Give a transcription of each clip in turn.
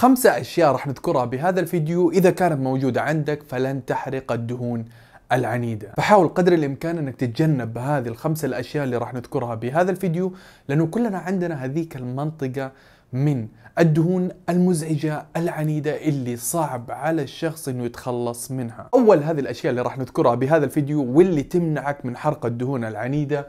خمسة أشياء راح نذكرها بهذا الفيديو إذا كانت موجودة عندك فلن تحرق الدهون العنيدة فحاول قدر الإمكان أنك تتجنب هذه الخمسة الأشياء اللي راح نذكرها بهذا الفيديو لأنه كلنا عندنا هذيك المنطقة من الدهون المزعجة العنيدة اللي صعب على الشخص انه يتخلص منها اول هذه الاشياء اللي راح نذكرها بهذا الفيديو واللي تمنعك من حرق الدهون العنيدة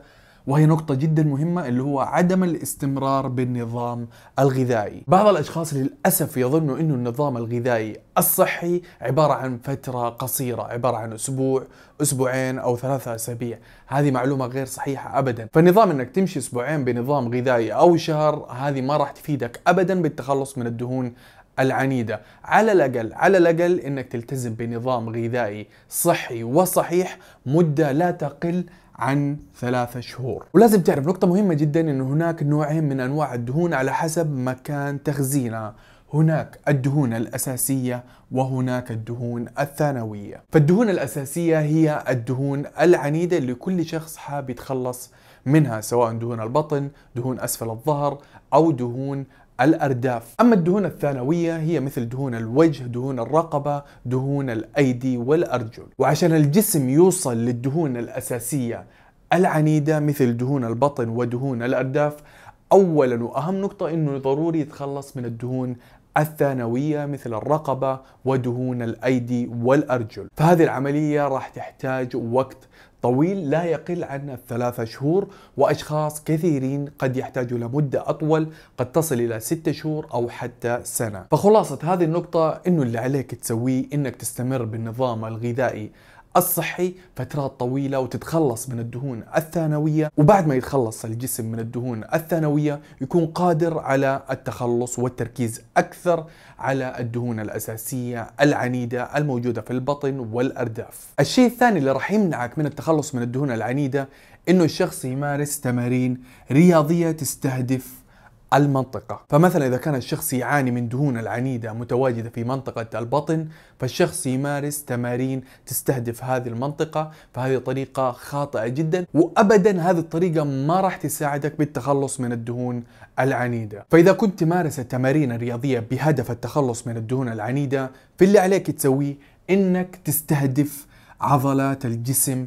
وهي نقطة جدا مهمة اللي هو عدم الاستمرار بالنظام الغذائي. بعض الأشخاص للأسف يظنوا أنه النظام الغذائي الصحي عبارة عن فترة قصيرة، عبارة عن أسبوع، أسبوعين أو ثلاثة أسابيع، هذه معلومة غير صحيحة أبدا، فالنظام أنك تمشي أسبوعين بنظام غذائي أو شهر هذه ما راح تفيدك أبدا بالتخلص من الدهون العنيدة على الأقل على الأقل أنك تلتزم بنظام غذائي صحي وصحيح مدة لا تقل عن ثلاثة شهور ولازم تعرف نقطة مهمة جدا أن هناك نوعين من أنواع الدهون على حسب مكان تخزينها هناك الدهون الأساسية وهناك الدهون الثانوية فالدهون الأساسية هي الدهون العنيدة اللي كل شخص حاب يتخلص منها سواء دهون البطن دهون أسفل الظهر أو دهون الأرداف أما الدهون الثانوية هي مثل دهون الوجه دهون الرقبة دهون الأيدي والأرجل وعشان الجسم يوصل للدهون الأساسية العنيدة مثل دهون البطن ودهون الأرداف أولا وأهم نقطة أنه ضروري يتخلص من الدهون الثانوية مثل الرقبة ودهون الأيدي والأرجل فهذه العملية راح تحتاج وقت طويل لا يقل عن ثلاثة شهور وأشخاص كثيرين قد يحتاجوا لمدة أطول قد تصل إلى ستة شهور أو حتى سنة فخلاصة هذه النقطة أنه اللي عليك تسويه أنك تستمر بالنظام الغذائي الصحي فترات طويلة وتتخلص من الدهون الثانوية وبعد ما يتخلص الجسم من الدهون الثانوية يكون قادر على التخلص والتركيز أكثر على الدهون الأساسية العنيدة الموجودة في البطن والأرداف الشيء الثاني اللي راح يمنعك من التخلص من الدهون العنيدة انه الشخص يمارس تمارين رياضية تستهدف المنطقة فمثلا إذا كان الشخص يعاني من دهون العنيدة متواجدة في منطقة البطن فالشخص يمارس تمارين تستهدف هذه المنطقة فهذه طريقة خاطئة جدا وأبدا هذه الطريقة ما راح تساعدك بالتخلص من الدهون العنيدة فإذا كنت تمارس التمارين الرياضية بهدف التخلص من الدهون العنيدة فاللي عليك تسويه إنك تستهدف عضلات الجسم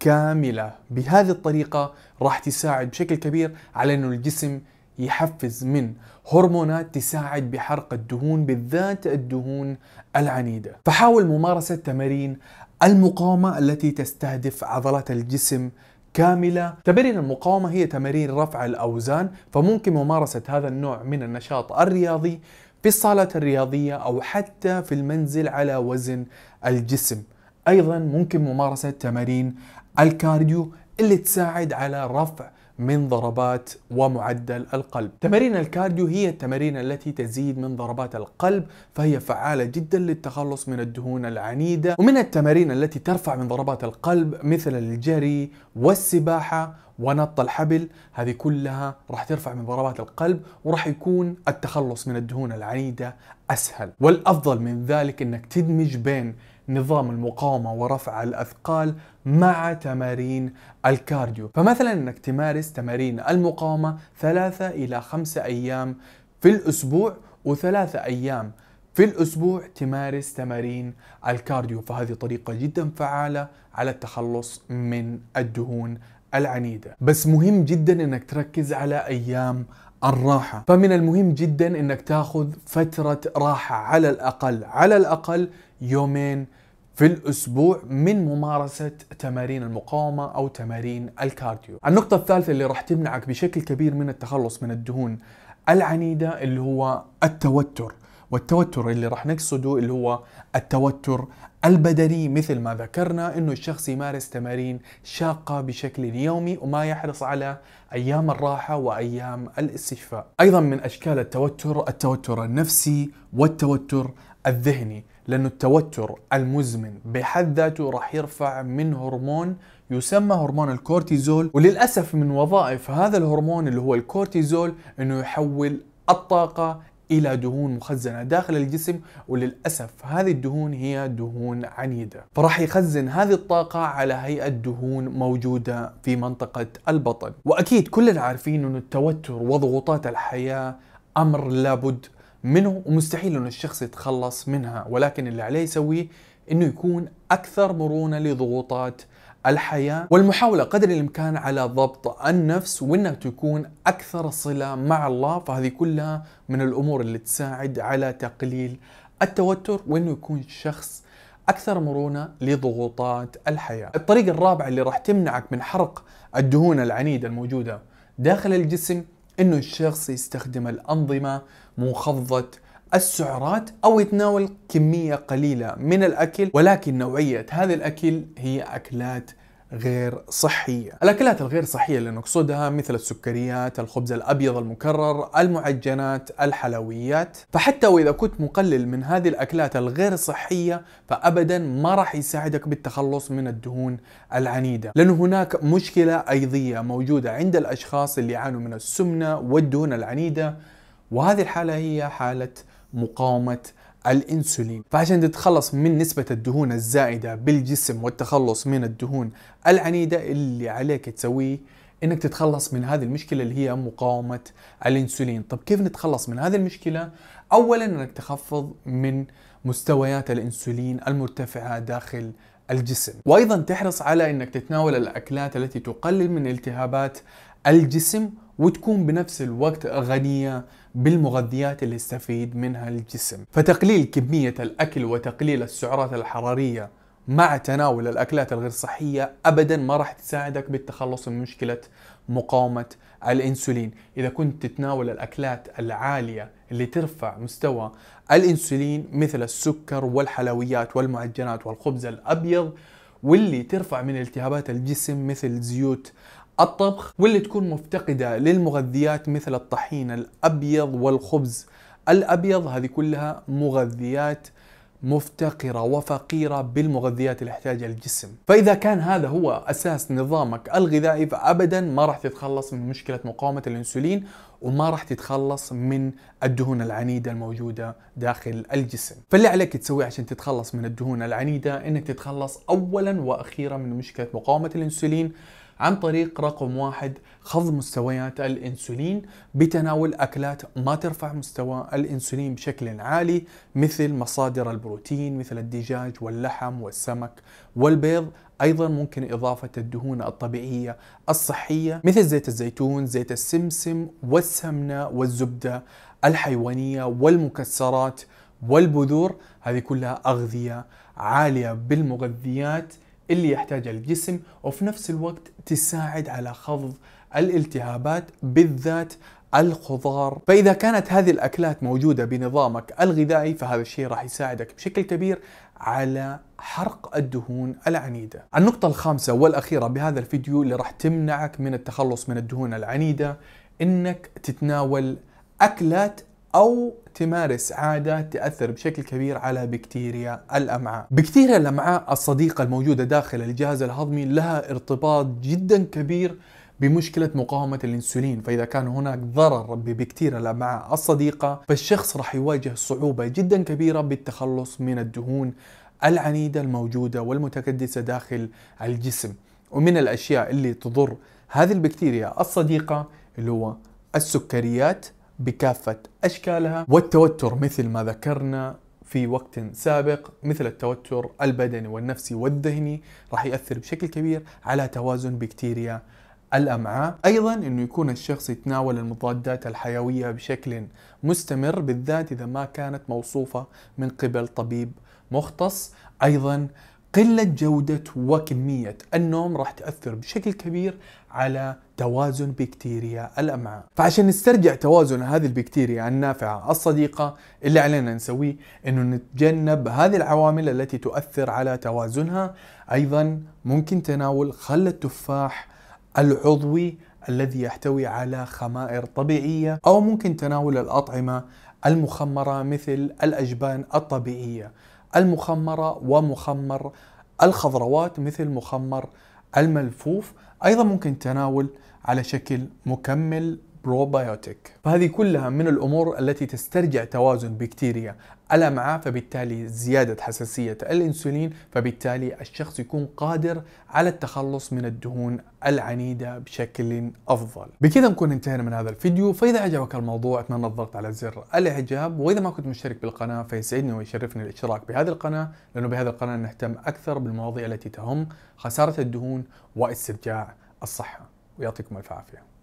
كاملة بهذه الطريقة راح تساعد بشكل كبير على أنه الجسم يحفز من هرمونات تساعد بحرق الدهون بالذات الدهون العنيدة فحاول ممارسة تمارين المقاومة التي تستهدف عضلات الجسم كاملة تمارين المقاومة هي تمارين رفع الأوزان فممكن ممارسة هذا النوع من النشاط الرياضي في الصالة الرياضية أو حتى في المنزل على وزن الجسم أيضا ممكن ممارسة تمارين الكارديو اللي تساعد على رفع من ضربات ومعدل القلب. تمارين الكارديو هي التمارين التي تزيد من ضربات القلب فهي فعالة جدا للتخلص من الدهون العنيدة ومن التمارين التي ترفع من ضربات القلب مثل الجري والسباحة ونط الحبل هذه كلها راح ترفع من ضربات القلب وراح يكون التخلص من الدهون العنيدة أسهل والأفضل من ذلك أنك تدمج بين نظام المقاومه ورفع الاثقال مع تمارين الكارديو فمثلا انك تمارس تمارين المقاومه ثلاثة الى خمسة ايام في الاسبوع وثلاثة ايام في الأسبوع تمارس تمارين الكارديو فهذه طريقة جدا فعالة على التخلص من الدهون العنيدة بس مهم جدا أنك تركز على أيام الراحة فمن المهم جدا انك تاخذ فترة راحة على الاقل على الاقل يومين في الأسبوع من ممارسة تمارين المقاومة أو تمارين الكارديو النقطة الثالثة اللي راح تمنعك بشكل كبير من التخلص من الدهون العنيدة اللي هو التوتر والتوتر اللي راح نقصده اللي هو التوتر البدني مثل ما ذكرنا انه الشخص يمارس تمارين شاقة بشكل يومي وما يحرص على ايام الراحة وايام الاستشفاء. ايضا من اشكال التوتر التوتر النفسي والتوتر الذهني لأن التوتر المزمن بحد ذاته راح يرفع من هرمون يسمى هرمون الكورتيزول وللأسف من وظائف هذا الهرمون اللي هو الكورتيزول أنه يحول الطاقة الى دهون مخزنه داخل الجسم وللاسف هذه الدهون هي دهون عنيده فراح يخزن هذه الطاقه على هيئه دهون موجوده في منطقه البطن واكيد كلنا عارفين ان التوتر وضغوطات الحياه امر لابد منه ومستحيل ان الشخص يتخلص منها ولكن اللي عليه يسويه انه يكون اكثر مرونه لضغوطات الحياة والمحاولة قدر الإمكان على ضبط النفس وأنها تكون أكثر صلة مع الله فهذه كلها من الأمور اللي تساعد على تقليل التوتر وأنه يكون شخص أكثر مرونة لضغوطات الحياة الطريقة الرابعة اللي راح تمنعك من حرق الدهون العنيدة الموجودة داخل الجسم أنه الشخص يستخدم الأنظمة منخفضة السعرات أو يتناول كمية قليلة من الأكل ولكن نوعية هذا الأكل هي أكلات غير صحية الأكلات الغير صحية اللي نقصدها مثل السكريات الخبز الأبيض المكرر المعجنات الحلويات فحتى وإذا كنت مقلل من هذه الأكلات الغير صحية فأبدا ما راح يساعدك بالتخلص من الدهون العنيدة لأن هناك مشكلة أيضية موجودة عند الأشخاص اللي يعانوا من السمنة والدهون العنيدة وهذه الحالة هي حالة مقاومه الانسولين فعشان تتخلص من نسبة الدهون الزائدة بالجسم والتخلص من الدهون العنيدة اللي عليك تسويه انك تتخلص من هذه المشكلة اللي هي مقاومة الانسولين طب كيف نتخلص من هذه المشكلة اولا انك تخفض من مستويات الانسولين المرتفعة داخل الجسم وايضا تحرص على انك تتناول الاكلات التي تقلل من التهابات الجسم وتكون بنفس الوقت غنية بالمغذيات اللي يستفيد منها الجسم فتقليل كمية الأكل وتقليل السعرات الحرارية مع تناول الأكلات الغير صحية أبدا ما راح تساعدك بالتخلص من مشكلة مقاومة الانسولين اذا كنت تتناول الاكلات العاليه اللي ترفع مستوى الانسولين مثل السكر والحلويات والمعجنات والخبز الابيض واللي ترفع من التهابات الجسم مثل زيوت الطبخ واللي تكون مفتقدة للمغذيات مثل الطحين الأبيض والخبز الأبيض هذه كلها مغذيات مفتقرة وفقيرة بالمغذيات اللي يحتاجها الجسم فإذا كان هذا هو أساس نظامك الغذائي فأبدا ما راح تتخلص من مشكلة مقاومة الأنسولين وما راح تتخلص من الدهون العنيدة الموجودة داخل الجسم فاللي عليك تسويه عشان تتخلص من الدهون العنيدة إنك تتخلص أولا وأخيرا من مشكلة مقاومة الأنسولين عن طريق رقم واحد خفض مستويات الانسولين بتناول اكلات ما ترفع مستوى الانسولين بشكل عالي مثل مصادر البروتين مثل الدجاج واللحم والسمك والبيض ايضا ممكن اضافه الدهون الطبيعيه الصحيه مثل زيت الزيتون زيت السمسم والسمنه والزبده الحيوانيه والمكسرات والبذور هذه كلها اغذيه عاليه بالمغذيات اللي يحتاجها الجسم وفي نفس الوقت تساعد على خفض الالتهابات بالذات الخضار فإذا كانت هذه الأكلات موجودة بنظامك الغذائي فهذا الشيء راح يساعدك بشكل كبير على حرق الدهون العنيدة النقطة الخامسة والأخيرة بهذا الفيديو اللي راح تمنعك من التخلص من الدهون العنيدة إنك تتناول أكلات أو تمارس عادة تأثر بشكل كبير على بكتيريا الأمعاء. بكتيريا الأمعاء الصديقة الموجودة داخل الجهاز الهضمي لها ارتباط جدا كبير بمشكلة مقاومة الأنسولين فإذا كان هناك ضرر ببكتيريا الأمعاء الصديقة فالشخص راح يواجه صعوبة جدا كبيرة بالتخلص من الدهون العنيدة الموجودة والمتكدسة داخل الجسم ومن الأشياء اللي تضر هذه البكتيريا الصديقة اللي هو السكريات بكافة أشكالها والتوتر مثل ما ذكرنا في وقت سابق مثل التوتر البدني والنفسي والذهني راح يأثر بشكل كبير على توازن بكتيريا الامعاء ايضا انه يكون الشخص يتناول المضادات الحيويه بشكل مستمر بالذات اذا ما كانت موصوفه من قبل طبيب مختص ايضا قلة جودة وكمية النوم راح تأثر بشكل كبير على توازن بكتيريا الأمعاء فعشان نسترجع توازن هذه البكتيريا النافعة الصديقة اللي علينا نسويه أنه نتجنب هذه العوامل التي تؤثر على توازنها أيضا ممكن تناول خل التفاح العضوي الذي يحتوي على خمائر طبيعية أو ممكن تناول الأطعمة المخمرة مثل الأجبان الطبيعية المخمرة ومخمر الخضروات مثل مخمر الملفوف أيضا ممكن تناول على شكل مكمل بروبايوتيك فهذه كلها من الأمور التي تسترجع توازن بكتيريا ألمعة فبالتالي زيادة حساسية الإنسولين فبالتالي الشخص يكون قادر على التخلص من الدهون العنيدة بشكل أفضل بكذا نكون انتهينا من هذا الفيديو فإذا عجبك الموضوع أتمنى الضغط على زر الإعجاب وإذا ما كنت مشترك بالقناة فيسعدني ويشرفني الاشتراك بهذه القناة لأنه بهذه القناة نهتم أكثر بالمواضيع التي تهم خسارة الدهون واسترجاع الصحة ويعطيكم ألف عافية